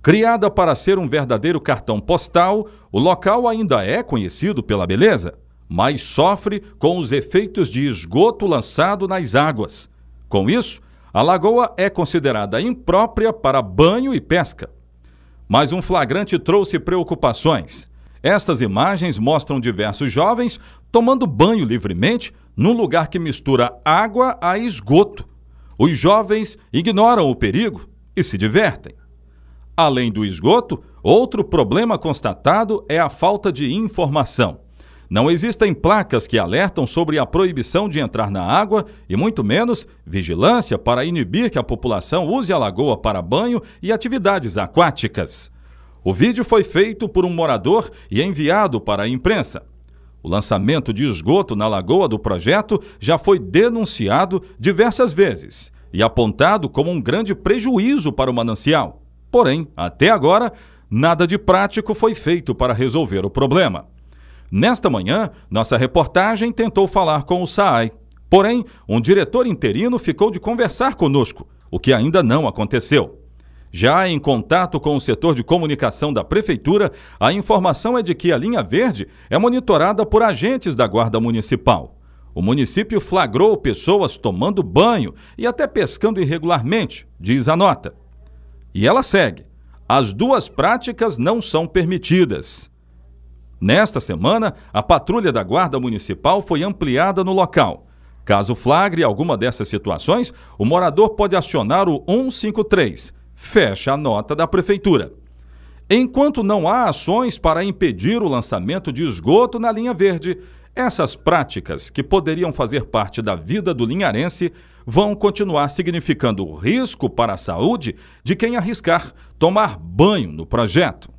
Criada para ser um verdadeiro cartão postal, o local ainda é conhecido pela beleza, mas sofre com os efeitos de esgoto lançado nas águas. Com isso, a lagoa é considerada imprópria para banho e pesca. Mas um flagrante trouxe preocupações. Estas imagens mostram diversos jovens tomando banho livremente num lugar que mistura água a esgoto. Os jovens ignoram o perigo e se divertem. Além do esgoto, outro problema constatado é a falta de informação. Não existem placas que alertam sobre a proibição de entrar na água e, muito menos, vigilância para inibir que a população use a lagoa para banho e atividades aquáticas. O vídeo foi feito por um morador e enviado para a imprensa. O lançamento de esgoto na lagoa do projeto já foi denunciado diversas vezes e apontado como um grande prejuízo para o manancial. Porém, até agora, nada de prático foi feito para resolver o problema. Nesta manhã, nossa reportagem tentou falar com o SAAI. Porém, um diretor interino ficou de conversar conosco, o que ainda não aconteceu. Já em contato com o setor de comunicação da Prefeitura, a informação é de que a linha verde é monitorada por agentes da Guarda Municipal. O município flagrou pessoas tomando banho e até pescando irregularmente, diz a nota. E ela segue: as duas práticas não são permitidas. Nesta semana, a patrulha da Guarda Municipal foi ampliada no local. Caso flagre alguma dessas situações, o morador pode acionar o 153. Fecha a nota da Prefeitura. Enquanto não há ações para impedir o lançamento de esgoto na linha verde, essas práticas, que poderiam fazer parte da vida do linharense, vão continuar significando risco para a saúde de quem arriscar tomar banho no projeto.